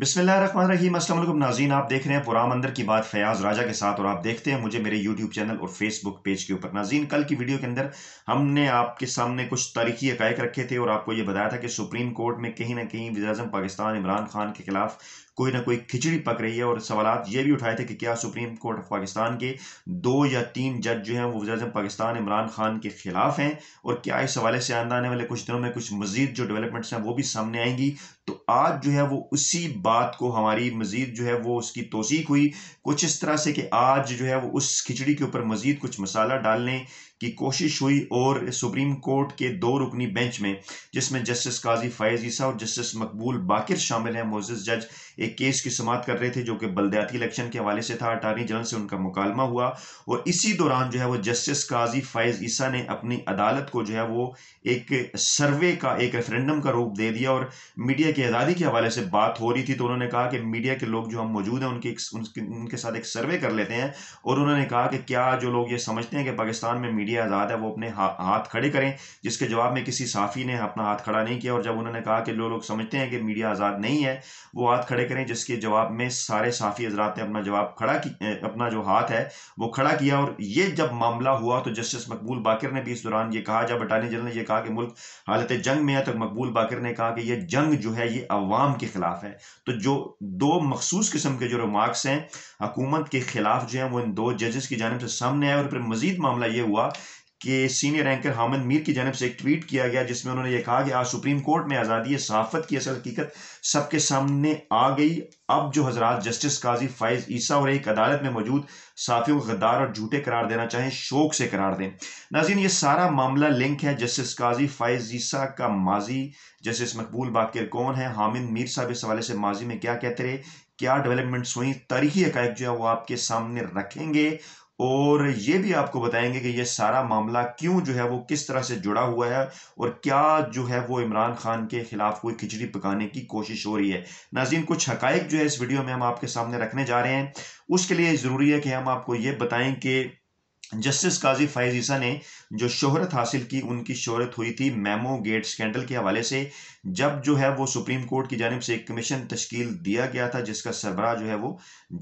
बिस्मिल्लाम असलम नाजीन आप देख रहे हैं पुरा अंदर की बात फयाज राजा के साथ और आप देखते हैं मुझे मेरे यूट्यूब चैनल और फेसबुक पेज के ऊपर नाजीन कल की वीडियो के अंदर हमने आपके सामने कुछ तारीखी हकायक रखे थे और आपको ये बताया था कि सुप्रीम कोर्ट में कहीं ना कहीं वजम पाकिस्तान इमरान खान के खिलाफ कोई ना कोई खिचड़ी पक रही है और सवाल ये भी उठाए थे कि क्या सुप्रीम कोर्ट ऑफ पाकिस्तान के दो या तीन जज जो हैं वो वजर पाकिस्तान इमरान खान के खिलाफ हैं और क्या इस हवाले से आने वाले कुछ दिनों में कुछ मजीद जो डेवलपमेंट्स हैं वो भी सामने आएंगी तो आज जो है वो उसी बात को हमारी मजीद जो है वो उसकी तोसीक हुई कुछ इस तरह से कि आज जो है वो उस खिचड़ी के ऊपर मजीद कुछ मसाला डालने की कोशिश हुई और सुप्रीम कोर्ट के दो रुकनी बेंच में जिसमें जस्टिस काजी फैज़ ईसा और जस्टिस मकबूल बाकिर शामिल हैं मोजिस जज एक केस की समात कर रहे थे जो कि बलदयाती इलेक्शन के हवाले से था अटारनी जनरल से उनका मुकालमा हुआ और इसी दौरान जो है वो जस्टिस काजी फैज़ ईसा ने अपनी अदालत को जो है वो एक सर्वे का एक रेफरेंडम का रूप दे दिया और मीडिया की आज़ादी के हवाले से बात हो रही थी तो उन्होंने कहा कि मीडिया के लोग जो हम मौजूद हैं उनके उनके साथ एक सर्वे कर लेते हैं और उन्होंने कहा कि क्या जो लोग ये समझते हैं कि पाकिस्तान में मीडिया आज़ाद है वो अपने हा, हाथ खड़े करें जिसके जवाब में किसी साफ़ी ने अपना हाथ खड़ा नहीं किया और जब उन्होंने कहा कि लोग लो समझते हैं कि मीडिया आज़ाद नहीं है वो हाथ खड़े करें जिसके जवाब में सारे साफ़ी हजरात ने अपना जवाब खड़ा अपना जो हाथ है वो खड़ा किया और ये जब मामला हुआ तो जस्टिस मकबूल बाकर ने भी इस दौरान ये कहा जब अटानी जनरल ने यह कहा कि मुल्क हालत जंग में है तो मकबूल बाकर ने कहा कि यह जंग जो है ये अवाम के ख़िलाफ़ है तो जो दो मखसूस किस्म के जो रिमार्क्स हैं हकूमत के ख़िलाफ़ जो है वो इन दो जजेस की जानब से सामने आए और फिर मजीद मामला ये हुआ कि सीनियर एंकर हामिद मीर की जानब से एक ट्वीट किया गया जिसमें उन्होंने ये कहा कि आज सुप्रीम कोर्ट में आज़ादी सहाफ़त की असल हकीकत सबके सामने आ गई अब जो हजरात जस्टिस काजी फाइज ईसा और एक अदालत में मौजूद साफियों को गद्दार और झूठे करार देना चाहें शोक से करार दें नाजीन ये सारा मामला लिंक है जस्टिस काजी फाइज ईसा का माजी जस्टिस मकबूल बाकिर कौन है हामिद मीर साहब इस हवाले से माजी में क्या कहते रहे क्या डेवलपमेंट्स हुई तारीखी हकायक जो है वो आपके सामने रखेंगे और ये भी आपको बताएंगे कि ये सारा मामला क्यों जो है वो किस तरह से जुड़ा हुआ है और क्या जो है वो इमरान खान के खिलाफ कोई खिचड़ी पकाने की कोशिश हो रही है नाजीन कुछ हक जो है इस वीडियो में हम आपके सामने रखने जा रहे हैं उसके लिए ज़रूरी है कि हम आपको ये बताएं कि जस्टिस काजी फैज ईसा ने जो शोहरत हासिल की उनकी शोहरत हुई थी मेमो गेट स्कैंडल के हवाले से जब जो है वो सुप्रीम कोर्ट की जानब से एक कमीशन तश्कील दिया गया था जिसका सरबराह जो है वो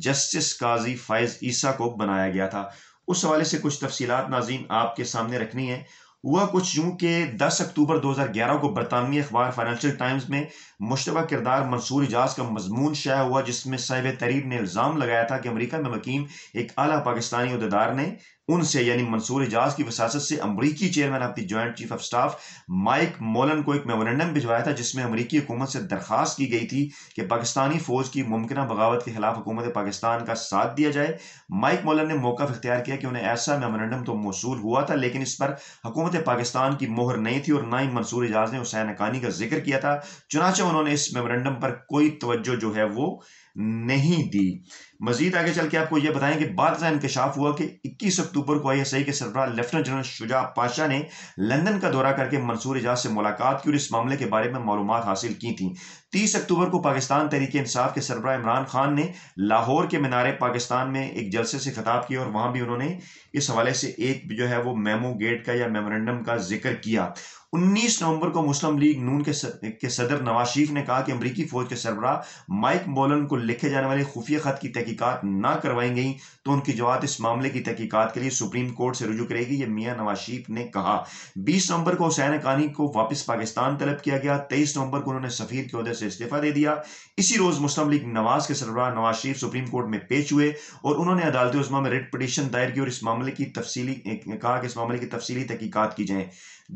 जस्टिस काजी फैज ईसा को बनाया गया था उस हवाले से कुछ तफसीत नाजीन आपके सामने रखनी है हुआ कुछ यूं कि 10 अक्टूबर 2011 को बरतानवी अखबार फाइनेंशियल टाइम्स में मुशतबा किरदार मंसूर एजाज का मजमून शाया हुआ जिसमें साहिब तरीब ने इल्ज़ाम लगाया था कि अमरीका में मकीम एक अला पाकिस्तानी अहदेदार ने उनसे यानी मंसूर एजाज की वसासत से अमरीकी chairman of the chief of staff Mike Mullen को एक मेमोरेंडम भिजवाया था जिसमें अमरीकी हुकूमत से दरखास्त की गई थी कि पाकिस्तानी फौज की मुमकिन बगावत के खिलाफ हुकूमत पाकिस्तान का साथ दिया जाए माइक मोलन ने मौका इख्तियार किया कि उन्हें ऐसा मेमोरेंडम तो मौसू हुआ था लेकिन इस पर हुकूमत पाकिस्तान की मोहर नहीं थी और ना ही मंसूर एजाज ने हुसैन अकानी का जिक्र किया था चुनाचे उन्होंने इस मेमोरेंडम पर कोई तवज्जो जो है वो नहीं दी मजीद आगे चल के आपको यह बताएं कि बाद इंकशाफ हुआ कि 21 अक्टूबर को आई एस आई के सरबरा लेफ्टिनेंट जनरल शुजा पाशा ने लंदन का दौरा करके मंसूर एजाज से मुलाकात की और इस मामले के बारे में मालूम हासिल की थी 30 अक्टूबर को पाकिस्तान तहरीक इंसाफ के सरबरा इमरान खान ने लाहौर के मीनारे पाकिस्तान में एक जलसे से खिताब किया और वहां भी उन्होंने इस हवाले से एक जो है वो मेमो गेट का या मेमोरेंडम का जिक्र किया 19 नवंबर को मुस्लिम लीग नून के के सदर नवाज शरीफ ने कहा कि अमरीकी फौज के सरबरा माइक मोलन को लिखे जाने वाले खुफिया खत की तहकीकत ना करवाई गई तो उनकी जवाब इस मामले की तहकीकत के लिए सुप्रीम कोर्ट से रुजू करेगी ये मियां नवाज शरीफ ने कहा 20 नवंबर को हुसैन कानी को वापस पाकिस्तान तलब किया गया 23 नवंबर को उन्होंने सफीर के अहदे से से इस्तीफा दे दिया इसी रोज मुस्लिम लीग नवाज के सरबराह नवाज शरीफ सुप्रीम कोर्ट में पेश हुए और उन्होंने अदालत उजमा में रिट पटिशन दायर की और इस मामले की तफसीली कहा कि इस मामले की तफसीली तहकीकत की जाए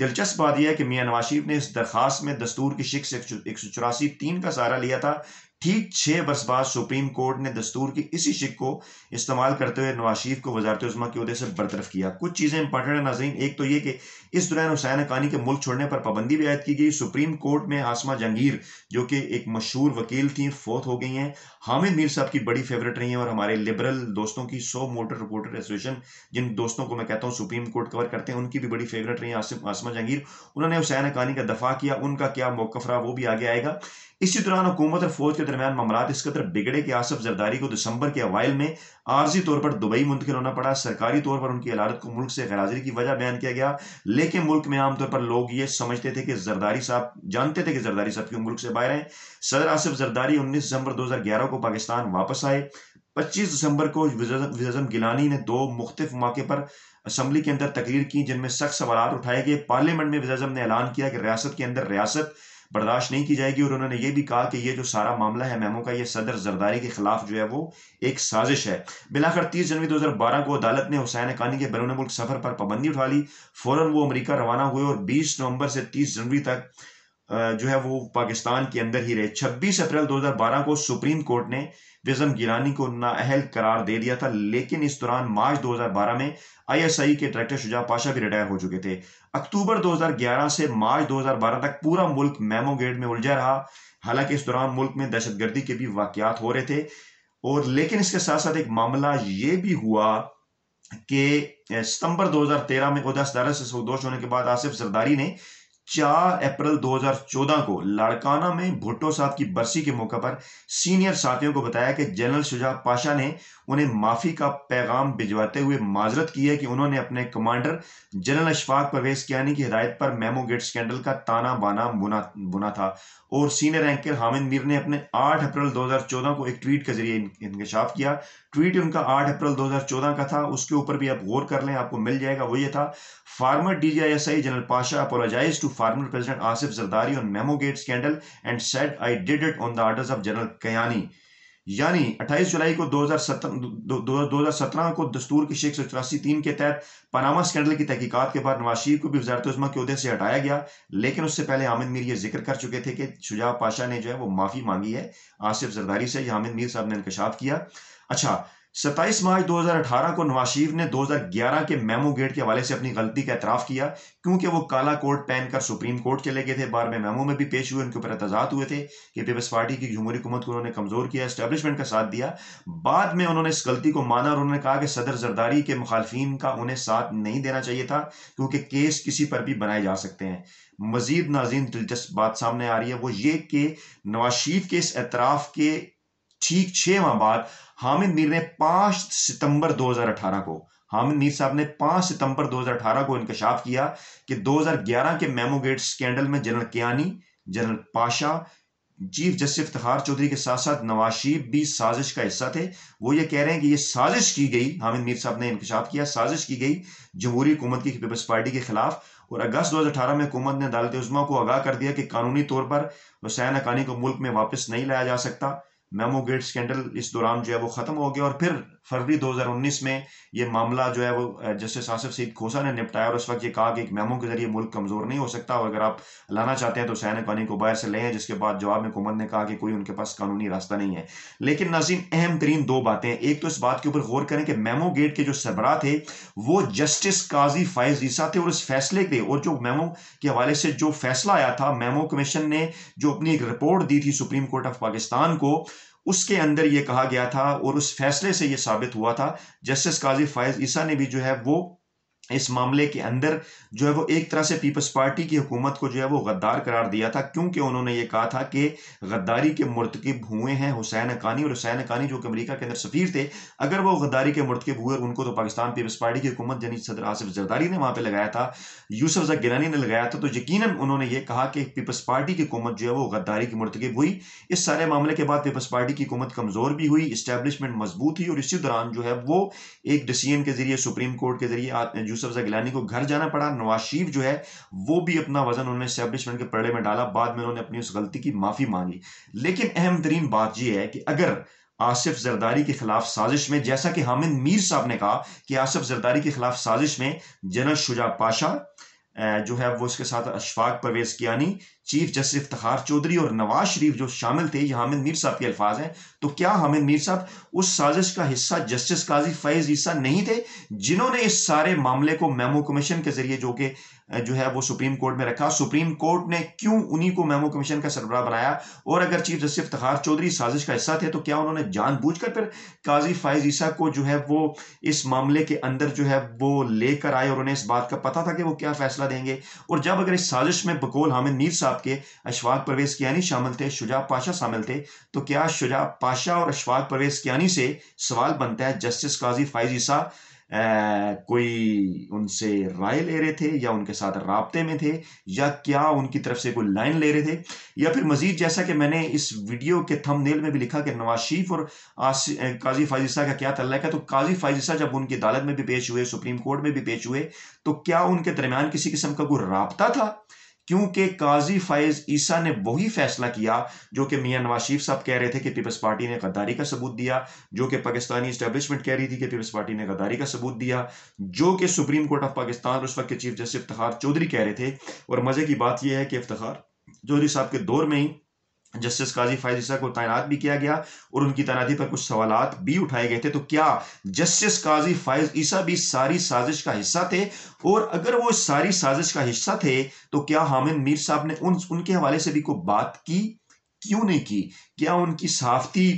दिलचस्प बात यह है कि मियाँ नवाज शरीफ ने इस दरखास्त में दस्तूर की शिक्ष एक सौ चौरासी तीन का सहारा लिया था ठीक छह बरस बाद सुप्रीम कोर्ट ने दस्तूर की इसी शिक को इस्तेमाल करते हुए नवाज शरीफ को वजारत उस्मा के उहदे से बरतरफ किया कुछ चीज़ें इंपॉर्टेंट है नाजीन एक तो ये कि इस दौरान हुसैन अकानी के मुल्क छोड़ने पर पाबंदी भी आयद की गई सुप्रीम कोर्ट में आसमा जंगीर जो कि एक मशहूर वकील थी फोत हो गई हैं हामिद मीर साहब की बड़ी फेवरेट रही हैं और हमारे लिबरल दोस्तों की सो मोटर रिपोर्टर एसोसिएशन जिन दोस्तों को मैं कहता हूँ सुप्रीम कोर्ट कवर करते हैं उनकी भी बड़ी फेवरेट रही हैं आसमा जंगीर उन्होंने हुसैन अकानी का दफा किया उनका क्या मौकफ रहा वो भी आगे आएगा इसी दौरान हुकूमत और फौज के दरमियान मामला इस कदर बिगड़े कि आसफ जरदारी को दिसंबर के अवाइल में आर्जी तौर पर दुबई मुंतकिल होना पड़ा सरकारी तौर पर उनकी अदालत को मुल्क से गैरहाजिरी की वजह बयान किया गया लेकिन मुल्क में आमतौर पर लोग ये समझते थे कि जरदारी साहब जानते थे कि जरदारी साहब क्यों मुल्क से बाहर हैं सदर आसफ जरदारी उन्नीस दिसंबर दो हज़ार ग्यारह को पाकिस्तान वापस आए पच्चीस दिसंबर को विजम गिलानी ने दो मुख्तफ मौके पर असम्बली के अंदर तकरीर की जिनमें सख्त सवाल उठाए गए पार्लियामेंट में विजम ने ऐलान किया कि रियासत के अंदर रियासत बर्दाश्त नहीं की जाएगी और उन्होंने ये भी कहा कि ये जो सारा मामला है मेमो का ये सदर जरदारी के खिलाफ जो है वो एक साजिश है बिलाकर तीस जनवरी 2012 को अदालत ने हुसैन कानी के बैरून मुल्क सफर पर पाबंदी उठा ली फौरन वो अमरीका रवाना हुए और बीस नवंबर से तीस जनवरी तक जो है वो पाकिस्तान के अंदर ही रहे 26 अप्रैल 2012 को सुप्रीम कोर्ट ने विजम गिरानी को नाअहल करार दे दिया था लेकिन इस दौरान मार्च 2012 में आईएसआई के डायरेक्टर शुजा पाशा भी रिटायर हो चुके थे अक्टूबर 2011 से मार्च 2012 तक पूरा मुल्क मेमो गेट में उलझा रहा हालांकि इस दौरान मुल्क में दहशतगर्दी के भी वाकयात हो रहे थे और लेकिन इसके साथ साथ एक मामला ये भी हुआ कि सितंबर तेरह में उदास सदारत से दोष होने के बाद आसिफ जरदारी ने चार अप्रैल 2014 को लाड़काना में भुट्टो साहब की बरसी के मौके पर सीनियर साथियों को बताया कि जनरल शुजा पाशा ने उन्हें माफ़ी का पैगाम भिजवाते हुए माजरत की है कि उन्होंने अपने कमांडर जनरल अशफाक परवेज कियानी की हिदायत पर मेमो गेट स्कैंडल का ताना बाना बुना बुना था और सीनियर एंकर हामिद मीर ने अपने 8 अप्रैल 2014 को एक ट्वीट के जरिए इंकशाफ किया ट्वीट उनका 8 अप्रैल 2014 का था उसके ऊपर भी आप गौर कर लें आपको मिल जाएगा वो ये था former DG ISI general Pasha apologise to former president Asif Zardari on memo gate scandal and said I did it on the orders of general Kayani यानी 28 जुलाई को 2017 को दस्तूर की शेख चौरासी तीन के तहत पनामा स्कैंडल की तहकीकत के बाद नवाज शरीफ को भी वजारत उजमा के अहदे से हटाया गया लेकिन उससे पहले हामिद मीर ये जिक्र कर चुके थे कि शुजा पाशा ने जो है वो माफ़ी मांगी है आसिफ जरदारी से हामिद मीर साहब ने इंकशाफ किया अच्छा सत्ताईस मार्च 2018 को नवाज शरीफ ने 2011 के मेमो गेट के हवाले से अपनी गलती का एतराफ़ किया क्योंकि वो काला कोट पहनकर सुप्रीम कोर्ट चले गए थे बार में मेमो में भी पेश हुए उनके ऊपर एतजात हुए थे कि पीपल्स पार्टी की जमहूरी हुकूमत को उन्होंने कमज़ोर किया स्टैब्लिशमेंट का साथ दिया बाद में उन्होंने इस गलती को माना और उन्होंने कहा कि सदर जरदारी के मुखालफी का उन्हें साथ नहीं देना चाहिए था क्योंकि केस किसी पर भी बनाए जा सकते हैं मजीद नाजीन दिलचस्प बात सामने आ रही है वो ये कि नवाज शरीफ के इस एतराफ़ के ठीक छह माह बाद हामिद मीर ने 5 सितंबर 2018 को हामिद मीर साहब ने 5 सितंबर 2018 को इंकशाफ किया कि 2011 के मेमोगेट स्कैंडल में general Kayani general Pasha chief justice Iftikhar Chaudhry के साथ साथ नवाज शरीफ भी साजिश का हिस्सा थे वो ये कह रहे हैं कि ये साजिश की गई हामिद मीर साहब ने इंकशाफ किया साजिश की गई जमहूरी हुकूमत की पीपल्स पार्टी के खिलाफ और अगस्त 2018 में हुकूमत ने अदालत उजमा को आगाह कर दिया कि कानूनी तौर पर हुसैन अकानी को मुल्क में वापस नहीं लाया जा सकता मेमो गेट स्कैंडल इस दौरान जो है वो ख़त्म हो गया और फिर फरवरी 2019 में ये मामला जो है वो जस्टिस आसिफ सईद खोसा ने निपटाया और उस वक्त ये कहा कि एक मेमो के जरिए मुल्क कमज़ोर नहीं हो सकता और अगर आप लाना चाहते हैं तो सैन पानी को बाहर से लें जिसके बाद जवाब में हुकूमत ने कहा कि कोई उनके पास कानूनी रास्ता नहीं है लेकिन नाजीम अहम तरीन दो बातें एक तो इस बात के ऊपर गौर करें कि मेमो गेट के जो सरबरा थे वो जस्टिस काजी फायज ईसा थे और इस फैसले के और जो मेमो के हवाले से जो फैसला आया था मेमो कमीशन ने जो अपनी एक रिपोर्ट दी थी सुप्रीम कोर्ट ऑफ पाकिस्तान को उसके अंदर ये कहा गया था और उस फैसले से ये साबित हुआ था जस्टिस काजी फायज ईसा ने भी जो है वो इस मामले के अंदर जो है वो एक तरह से पीपल्स पार्टी की हुकूमत को जो है वो गद्दार करार दिया था क्योंकि उन्होंने ये कहा था कि गद्दारी के मर्तकब हुए हैं हुसैन अकानी और हुसैन अकानी जो कि अमरीका के अंदर सफ़ीर थे अगर वो गद्दारी के मरतकब हुए उनको तो पाकिस्तान पीपल्स पार्टी की हुकूमत जनी सदर आसिफ जरदारी ने वहाँ पर लगाया था जक गिलानी ने लगाया था तो यकीन उन्होंने ये कहा कि पीपल्स पार्टी की हुकूमत जो है वो गद्दारी की मरतकब हुई इस सारे मामले के बाद पीपल्स पार्टी की हुकूमत कमज़ोर भी हुई इस्टेबलिशमेंट मजबूत हुई और इसी दौरान जो है वो एक डिसीजन के जरिए सुप्रीम कोर्ट के जरिए यूसुफ जगलानी को घर जाना पड़ा नवाज शरीफ जो है वो भी अपना वजन उन्होंने स्टैब्लिशमेंट के पलड़े में डाला बाद में उन्होंने अपनी उस गलती की माफ़ी मांगी लेकिन अहम तरीन बात यह है कि अगर आसिफ जरदारी के खिलाफ साजिश में जैसा कि हामिद मीर साहब ने कहा कि आसिफ जरदारी के खिलाफ साजिश में जनरल शुजा पाशा जो है वो उसके साथ अशफाक परवेज कियानी चीफ जस्टिस इफ्तार चौधरी और नवाज शरीफ जो शामिल थे यह हामिद मीर साहब के अल्फाज हैं तो क्या हामिद मीर साहब उस साजिश का हिस्सा जस्टिस काजी फैज़ ईसा नहीं थे जिन्होंने इस सारे मामले को मेमो कमीशन के जरिए जो कि जो है वो सुप्रीम कोर्ट में रखा सुप्रीम कोर्ट ने क्यों उन्हीं को मेमो कमीशन का सरबराह बनाया और अगर चीफ जस्टिस इफ्तार चौधरी साजिश का हिस्सा थे तो क्या उन्होंने जानबूझकर फिर काजी फायज ईसा को जो है वो इस मामले के अंदर जो है वो लेकर आए और उन्हें इस बात का पता था कि वो क्या फैसला देंगे और जब अगर इस साजिश में बकोल हामिद मीर साहब साथ के अशफाक परवेज कियानी शामिल थे शुजा पाशा शामिल थे तो क्या शुजा पाशा और अशफाक परवेज कियानी से सवाल बनता है जस्टिस काजी फाइज ईसा कोई उनसे राय ले रहे थे या उनके साथ रबते में थे या क्या उनकी तरफ से कोई लाइन ले रहे थे या फिर मजीद जैसा कि मैंने इस वीडियो के थंबनेल में भी लिखा कि नवाज शरीफ और काजी फाइजिसा का क्या तल्लक है तो काजी फाइजिसा जब उनकी अदालत में भी पेश हुए सुप्रीम कोर्ट में भी पेश हुए तो क्या उनके दरमियान किसी किस्म का कोई रबता था क्योंकि काजी फैज़ ईसा ने वही फैसला किया जो कि मियां नवाज शरीफ साहब कह रहे थे कि पीपल्स पार्टी ने गद्दारी का सबूत दिया जो कि पाकिस्तानी स्टैब्लिशमेंट कह रही थी कि पीपल्स पार्टी ने गद्दारी का सबूत दिया जो कि सुप्रीम कोर्ट ऑफ पाकिस्तान उस वक्त के चीफ जस्टिस इफ्तार चौधरी कह रहे थे और मज़े की बात यह है कि इफ्तार चौधरी साहब के दौर में ही जस्टिस काजी फायदिसा को तैनात भी किया गया और उनकी तैनाती पर कुछ सवाल भी उठाए गए थे तो क्या जस्टिस काजी फायज ईसा भी सारी साजिश का हिस्सा थे और अगर वो सारी साजिश का हिस्सा थे तो क्या हामिद मीर साहब ने उन उनके हवाले से भी कोई बात की क्यों नहीं की क्या उनकी साफ्ती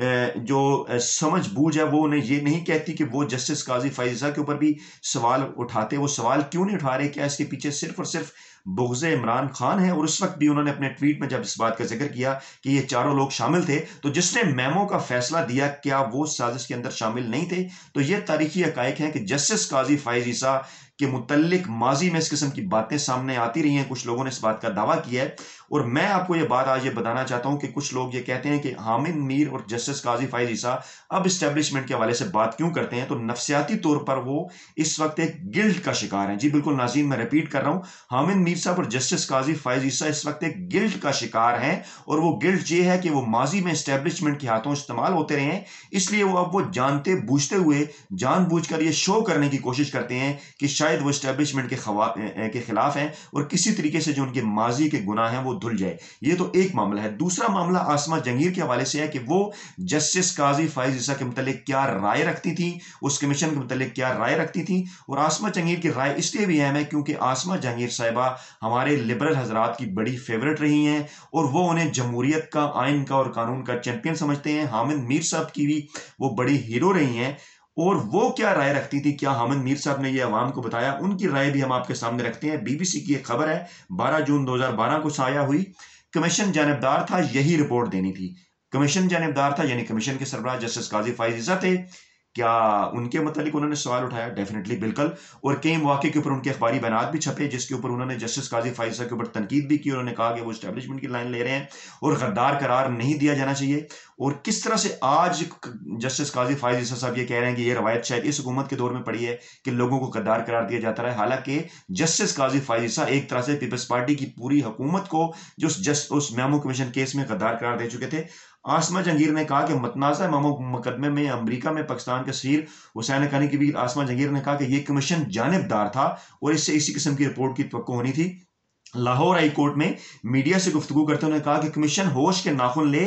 जो समझ बूझ है वो उन्हें ये नहीं कहती कि वो जस्टिस काजी फायजा के ऊपर भी सवाल उठाते वो सवाल क्यों नहीं उठा रहे क्या इसके पीछे सिर्फ और सिर्फ बुगज इमरान खान है और उस वक्त भी उन्होंने अपने ट्वीट में जब इस बात का जिक्र किया कि ये चारों लोग शामिल थे तो जिसने मैमो का फैसला दिया क्या वो साजिश के अंदर शामिल नहीं थे तो ये तारीखी हक है कि जस्टिस काजी फायजीसा के मुतलिक माजी में इस किस्म की बातें सामने आती रही हैं कुछ लोगों ने इस बात का दावा किया है और मैं आपको ये बात आज ये बताना चाहता हूं कि कुछ लोग ये कहते हैं कि हामिद मीर और जस्टिस काजी फाइज ईसा अब इस्टेब्लिशमेंट के हवाले से बात क्यों करते हैं तो नफसियाती तौर पर वो इस वक्त एक गिल्ड का शिकार है जी बिल्कुल नाजीन मैं रिपीट कर रहा हूं हामिद मीर साहब और जस्टिस काजी फाइज ईसा इस वक्त एक गिल्ड का शिकार है और वो गिल्ड ये है कि वो माजी में इस्टेब्लिशमेंट के हाथों इस्तेमाल होते रहे हैं इसलिए वो अब वो जानते बूझते हुए जानबूझकर यह शो करने की कोशिश करते हैं कि शायद वो इस्टेब्लिशमेंट के खवा के खिलाफ हैं और किसी तरीके से जो उनके माजी के गुनाह हैं वो धुल जाए ये तो एक मामला है दूसरा मामला आसमा जंगीर के हवाले से है कि वो जस्टिस काजी फायज ईसा के मतलब क्या राय रखती थी उस कमीशन के मतलब क्या राय रखती थी और आसमा जंगीर की राय इसलिए भी अहम है क्योंकि आसमा जंगीर साहिबा हमारे लिबरल हजरात की बड़ी फेवरेट रही हैं और वो उन्हें जमहूरियत का आइन का और कानून का चैंपियन समझते हैं हामिद मीर साहब की भी वो बड़ी हीरो रही हैं और वो क्या राय रखती थी क्या हामिद मीर साहब ने ये अवाम को बताया उनकी राय भी हम आपके सामने रखते हैं बीबीसी की एक खबर है 12 जून 2012 को साया हुई कमीशन जानबदार था यही रिपोर्ट देनी थी कमीशन जानबदार था यानी कमीशन के सरबराह जस्टिस काजी फाइजा थे क्या उनके मतलब उन्होंने सवाल उठाया डेफिनेटली बिल्कुल और कई मौके के ऊपर उनके अखबारी बयान भी छपे जिसके ऊपर उन्होंने जस्टिस काजी फाइजा के ऊपर तनकीद भी की उन्होंने कहा कि वो स्टैब्लिशमेंट की लाइन ले रहे हैं और गद्दार करार नहीं दिया जाना चाहिए और किस तरह से आज जस्टिस काजी फाइजा साहब ये कह रहे हैं कि ये रवायत शायद इस हुकूमत के दौर में पड़ी है कि लोगों को गद्दार करार दिया जाता रहा है हालांकि जस्टिस काजी फाइजा एक तरह से पीपल्स पार्टी की पूरी हुकूमत को जो उस मेमो कमीशन केस में गद्दार करार दे चुके थे आसमा जंगीर ने कहा कि मतनाज़ा मुकदमे में अमरीका में पाकिस्तान के सीर हुसैन खानी की भी आसमा जंगीर ने कहा कि यह कमीशन जानबदार था और इससे इसी किस्म की रिपोर्ट की तो होनी थी लाहौर हाई कोर्ट में मीडिया से गुफ्तु करते हुए कहा कि कमीशन होश के नाखुन ले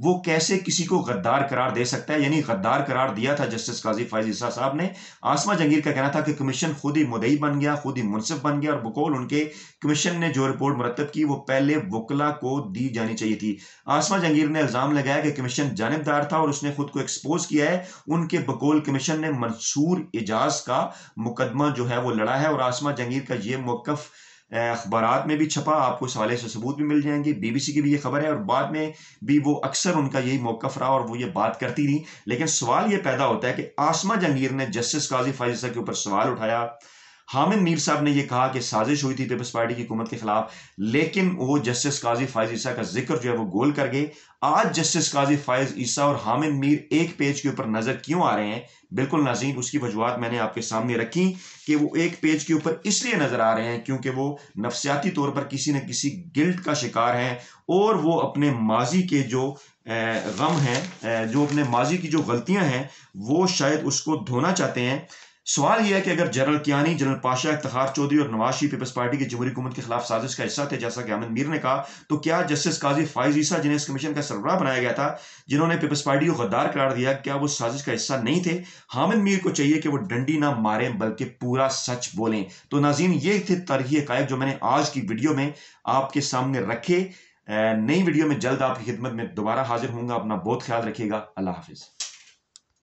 वो कैसे किसी को गद्दार करार दे सकता है यानी गद्दार करार दिया था जस्टिस काजी फैज ईसा साहब ने आसमा जंगीर का कहना था कि कमीशन खुद ही मुदई बन गया खुद ही मुनसिफ बन गया और बकौल उनके कमीशन ने जो रिपोर्ट मरतब की वो पहले वकला को दी जानी चाहिए थी आसमा जंगीर ने इल्ज़ाम लगाया कि कमीशन जानबदार था और उसने खुद को एक्सपोज किया है उनके बकौल कमीशन ने मंसूर एजाज का मुकदमा जो है वो लड़ा है और आसमा जंगीर का ये मौकफ अखबार में भी छपा आपको इस हवाले से सबूत भी मिल जाएंगे बीबीसी की भी ये खबर है और बाद में भी वो अक्सर उनका यही मौकफ रहा और वो ये बात करती रही लेकिन सवाल ये पैदा होता है कि आसमा जंगीर ने जस्टिस काजी फाइजा के ऊपर सवाल उठाया हामिद मीर साहब ने यह कहा कि साजिश हुई थी पीपल्स पार्टी की हुकूमत के खिलाफ लेकिन वो जस्टिस काजी फायज ईसा का जिक्र जो है वो गोल कर गए आज जस्टिस काजी फायज ईसा और हामिद मीर एक पेज के ऊपर नजर क्यों आ रहे हैं बिल्कुल नाजीन उसकी वजूहत मैंने आपके सामने रखी कि वो एक पेज के ऊपर इसलिए नजर आ रहे हैं क्योंकि वो नफसियाती तौर पर किसी न किसी गिल्ट का शिकार हैं और वो अपने माजी के जो गम हैं जो अपने माजी की जो गलतियां हैं वो शायद उसको धोना चाहते हैं सवाल यह है कि अगर जनरल कियानी जनरल पाशा इफ्तार चौधरी और नवाज पीपल्स पार्टी की जमहूरी हुकूमत के खिलाफ साजिश का हिस्सा थे जैसा कि अहमद मीर ने कहा तो क्या जस्टिस काजी फाइज ईसा जिन्हें इस कमीशन का सरबराह बनाया गया था जिन्होंने पीपल्स पार्टी को गद्दार करार दिया क्या वो साजिश का हिस्सा नहीं थे हामिद मीर को चाहिए कि वो डंडी ना मारें बल्कि पूरा सच बोलें तो नाजीन ये थे तरही हकायक जो मैंने आज की वीडियो में आपके सामने रखे नई वीडियो में जल्द आपकी खिदमत में दोबारा हाजिर होंगे अपना बहुत ख्याल रखिएगा अल्लाह हाफिज़